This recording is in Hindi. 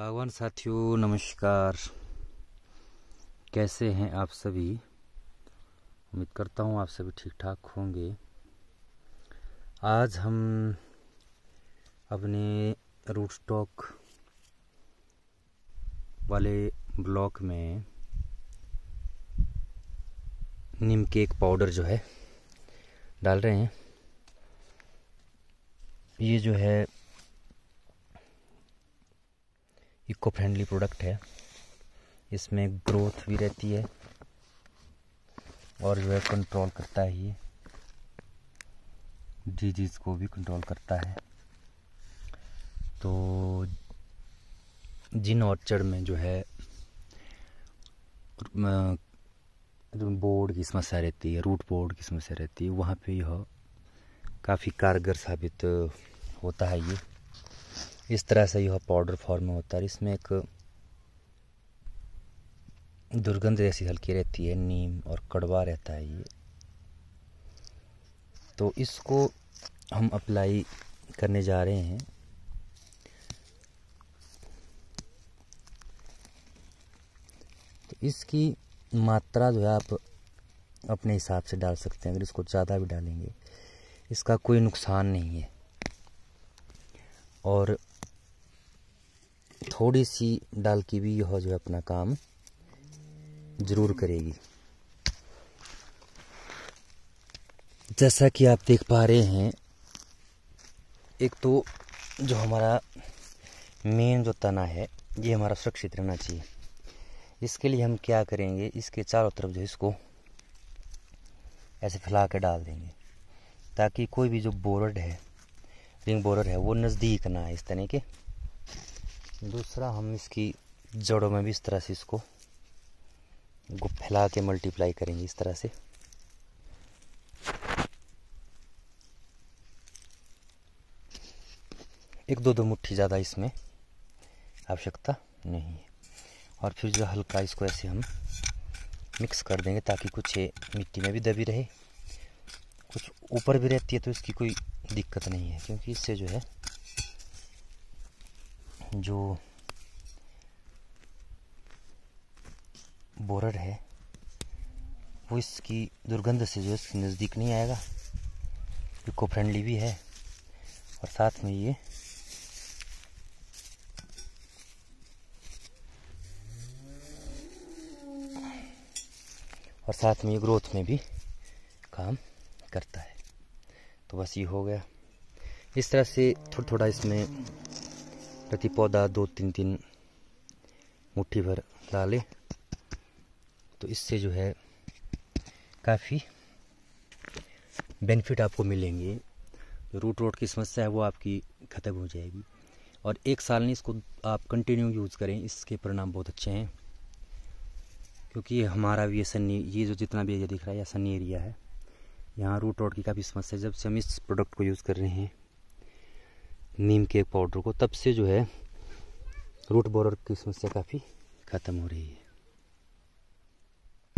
बागवान साथियों नमस्कार कैसे हैं आप सभी उम्मीद करता हूँ आप सभी ठीक ठाक होंगे आज हम अपने रूट स्टॉक वाले ब्लॉक में नीम केक पाउडर जो है डाल रहे हैं ये जो है इको फ्रेंडली प्रोडक्ट है इसमें ग्रोथ भी रहती है और जो है कंट्रोल करता है ये डिजीज को भी कंट्रोल करता है तो जिन ऑर्चर्ड में जो है बोर्ड की समस्या रहती है रूट बोर्ड की समस्या रहती है वहाँ पे यह काफ़ी कारगर साबित होता है ये इस तरह से यह पाउडर फॉर्म में होता है इसमें एक दुर्गंध जैसी हल्की रहती है नीम और कड़वा रहता है ये तो इसको हम अप्लाई करने जा रहे हैं तो इसकी मात्रा जो है आप अपने हिसाब से डाल सकते हैं अगर इसको ज़्यादा भी डालेंगे इसका कोई नुकसान नहीं है और थोड़ी सी डाल की भी यह जो है अपना काम जरूर करेगी जैसा कि आप देख पा रहे हैं एक तो जो हमारा मेन जो तना है ये हमारा सुरक्षित रहना चाहिए इसके लिए हम क्या करेंगे इसके चारों तरफ जो इसको ऐसे फैला के डाल देंगे ताकि कोई भी जो बोरड है रिंग बोरड है वो नज़दीक ना आए इस तरह के दूसरा हम इसकी जड़ों में भी इस तरह से इसको फैला के मल्टीप्लाई करेंगे इस तरह से एक दो दो मुट्ठी ज़्यादा इसमें आवश्यकता नहीं है और फिर जो हल्का इसको ऐसे हम मिक्स कर देंगे ताकि कुछ ये मिट्टी में भी दबी रहे कुछ ऊपर भी रहती है तो इसकी कोई दिक्कत नहीं है क्योंकि इससे जो है जो बोरर है वो इसकी दुर्गंध से जो इसके नज़दीक नहीं आएगा इको फ्रेंडली भी है और साथ में ये और साथ में ये ग्रोथ में भी काम करता है तो बस ये हो गया इस तरह से थोड़ा थोड़ा इसमें प्रति पौधा दो तीन तीन मुट्ठी भर लें तो इससे जो है काफ़ी बेनिफिट आपको मिलेंगे जो रूट रोड की समस्या है वो आपकी ख़त्म हो जाएगी और एक साल नहीं इसको आप कंटिन्यू यूज़ करें इसके परिणाम बहुत अच्छे हैं क्योंकि ये हमारा भी ये सन्नी ये जो जितना भी एरिया दिख रहा है यह सन्नी एरिया है यहाँ रूट रोड की काफ़ी समस्या है जब से हम इस प्रोडक्ट को यूज़ कर रहे हैं नीम के पाउडर को तब से जो है रूट बॉर्डर की समस्या काफ़ी ख़त्म हो रही है